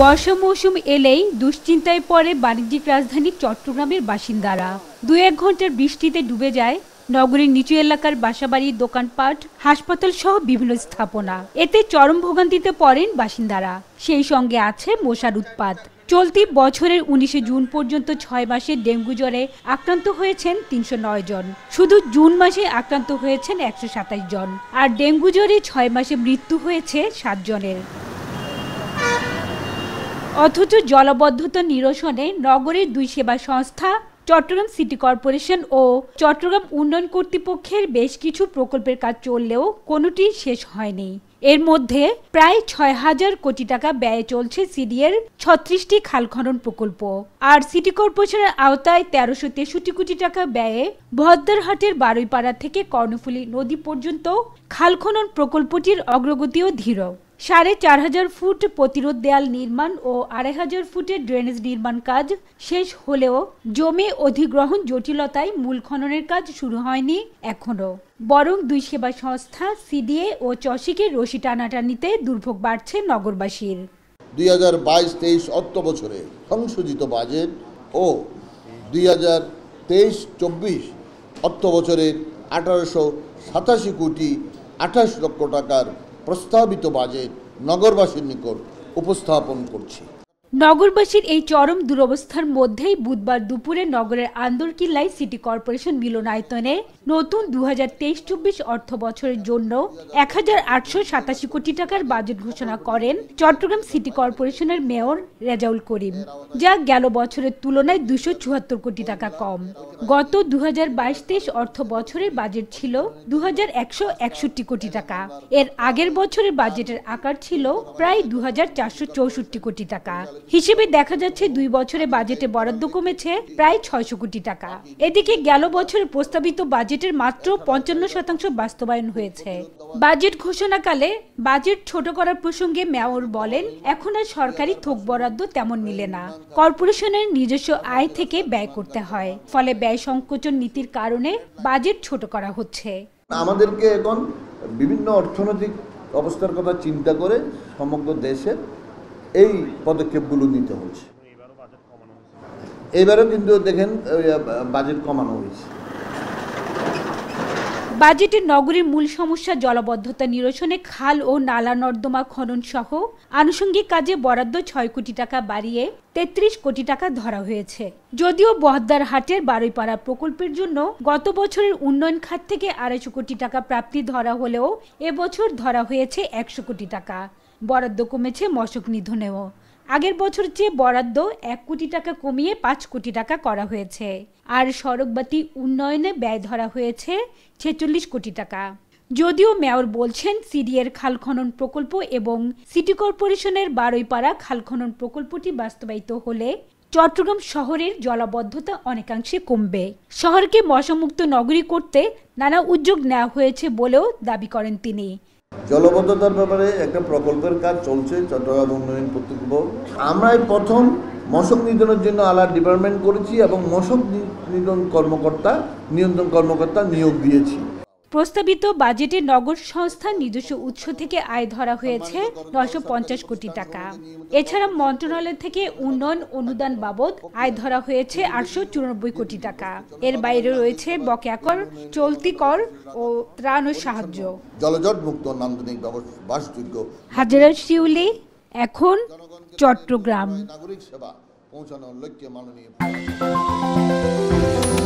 বর্ষা মৌসুম এলেই দুশ্চিন্তায় পড়ে বাণিজ্যিক রাজধানী চট্টগ্রামের বাসিন্দারা দু এক ঘন্টার বৃষ্টিতে ডুবে যায় নগরীর নিচু এলাকার বাসাবাড়ি দোকানপাট হাসপাতাল সহ বিভিন্ন স্থাপনা এতে চরম ভোগান্তিতে পড়েন বাসিন্দারা সেই সঙ্গে আছে মশার উৎপাত চলতি বছরের উনিশে জুন পর্যন্ত ছয় মাসে ডেঙ্গু জ্বরে আক্রান্ত হয়েছেন তিনশো নয় জন শুধু জুন মাসে আক্রান্ত হয়েছেন একশো জন আর ডেঙ্গু জ্বরে ছয় মাসে মৃত্যু হয়েছে সাতজনের জনের অথচ জলবদ্ধতা নিরসনে নগরের দুই সেবা সংস্থা চট্টগ্রাম সিটি কর্পোরেশন ও চট্টগ্রাম উন্নয়ন কর্তৃপক্ষের বেশ কিছু প্রকল্পের কাজ চললেও কোনোটি শেষ হয়নি এর মধ্যে প্রায় ছয় হাজার কোটি টাকা ব্যয়ে চলছে সিডিএর ছত্রিশটি খাল খনন প্রকল্প আর সিটি কর্পোরেশনের আওতায় তেরোশো তেষট্টি কোটি টাকা ব্যয়ে ভদ্দারহাটের বারুইপাড়া থেকে কর্ণফুলী নদী পর্যন্ত খাল খনন প্রকল্পটির অগ্রগতিও ধীর সাড়ে চার হাজার ফুট প্রতিরোধ দেয়াল নির্মাণ ও আড়াই হাজার ফুটের ড্রেনেজ নির্মাণ কাজ শেষ হলেও জমি অধিগ্রহণ জটিলতায় মূল খননের কাজ শুরু হয়নি এখনও বরং দুই সেবা সংস্থা সিডিএ ও চসিকের রশি টানাটানিতে দুর্ভোগ বাড়ছে নগরবাসীর দুই হাজার বাইশ তেইশ অর্থ বছরে সংশোধিত বাজেট ও দুই হাজার তেইশ চব্বিশ অর্থ বছরের আঠারোশো সাতাশি কোটি আঠাশ লক্ষ টাকার প্রস্তাবিত বাজেট নগরবাসীর নিকট উপস্থাপন করছি নগরবাসীর এই চরম দুরবস্থার মধ্যেই বুধবার দুপুরে নগরের আন্দরকিল্লায় সিটি কর্পোরেশন মিলনায়তনে নতুন দু হাজার তেইশ চব্বিশ অর্থ বছরের জন্য এক হাজার আটশো সাতাশি কোটি টাকার বাজেট ঘোষণা করেন চট্টগ্রাম সিটি কর্পোরেশনের মেয়র রেজাউল করিম যা গেল বছরের তুলনায় দুশো চুয়াত্তর কোটি টাকা কম গত দু হাজার বাইশ তেইশ অর্থ বছরের বাজেট ছিল দু হাজার একশো একষট্টি কোটি টাকা এর আগের বছরের বাজেটের আকার ছিল প্রায় দু হাজার চারশো চৌষট্টি কোটি টাকা হিসেবে দেখা যাচ্ছে দুই বছরে বাজেটে বরাদ্দ কমেছে প্রায় ছয়শ কোটি টাকা এদিকে গেল বছরের প্রস্তাবিত বাজেটের মাত্র পঞ্চান্ন শতাংশ বাস্তবায়ন হয়েছে বাজেট ঘোষণাকালে বাজেট ছোট করার প্রসঙ্গে মেয়র বলেন এখন আর সরকারি থোক বরাদ্দ তেমন মিলে না কর্পোরেশনের নিজস্ব আয় থেকে ব্যয় করতে হয় ফলে ব্যয় সংকোচন নীতির কারণে বাজেট ছোট করা হচ্ছে আমাদেরকে এখন বিভিন্ন অর্থনৈতিক অবস্থার কথা চিন্তা করে সমগ্র দেশের এই পদক্ষেপগুলো নিতে হয়েছে এবারও কিন্তু দেখেন বাজেট কমানো হয়েছে বাজেটে নগরীর মূল সমস্যা জলবদ্ধতা নিরসনে খাল ও নালা নর্দমা খনন সহ আনুষঙ্গিক কাজে বরাদ্দ ছয় কোটি টাকা বাড়িয়ে তেত্রিশ কোটি টাকা ধরা হয়েছে যদিও বহদ্দার হাটের বারুইপাড়া প্রকল্পের জন্য গত বছরের উন্নয়ন খাত থেকে আড়াইশো কোটি টাকা প্রাপ্তি ধরা হলেও এবছর ধরা হয়েছে একশো কোটি টাকা বরাদ্দ কমেছে মশক নিধনেও আগের বছর চেয়ে বরাদ্দ এক কোটি টাকা কমিয়ে পাঁচ কোটি টাকা করা হয়েছে আর সড়কবাতি উন্নয়নে ব্যয় ধরা হয়েছে ছেচল্লিশ কোটি টাকা যদিও মেয়র বলছেন সিডিএর খাল খনন প্রকল্প এবং সিটি কর্পোরেশনের বারৈপাড়া খাল খনন প্রকল্পটি বাস্তবায়িত হলে চট্টগ্রাম শহরের জলাবদ্ধতা অনেকাংশে কমবে শহরকে মশামুক্ত নগরী করতে নানা উদ্যোগ নেওয়া হয়েছে বলেও দাবি করেন তিনি জলবদ্ধতার ব্যাপারে একটা প্রকল্পের কাজ চলছে চট্টগ্রাম উন্নয়ন কর্তৃপক্ষ আমরাই প্রথম মশক নিধনের জন্য আলাদা ডিপার্টমেন্ট করেছি এবং মশক নিধন কর্মকর্তা নিয়ন্ত্রণ কর্মকর্তা নিয়োগ দিয়েছি প্রস্তাবিত বাজেটে নগর সংস্থার নিজস্ব উৎস থেকে আয় ধরা হয়েছে নয়শো কোটি টাকা এছাড়া মন্ত্রণালয় থেকে উন্নয়ন অনুদান বাবদ আয় ধরা হয়েছে আটশো কোটি টাকা এর বাইরে রয়েছে বকেয়া কর চলতি কর ও ত্রাণ ও সাহায্য জলজট মুক্ত নান্দনিক বাসযোগ্য শিউলি এখন চট্টগ্রাম নাগরিক সেবা পৌঁছানোর লক্ষ্যে মাননীয়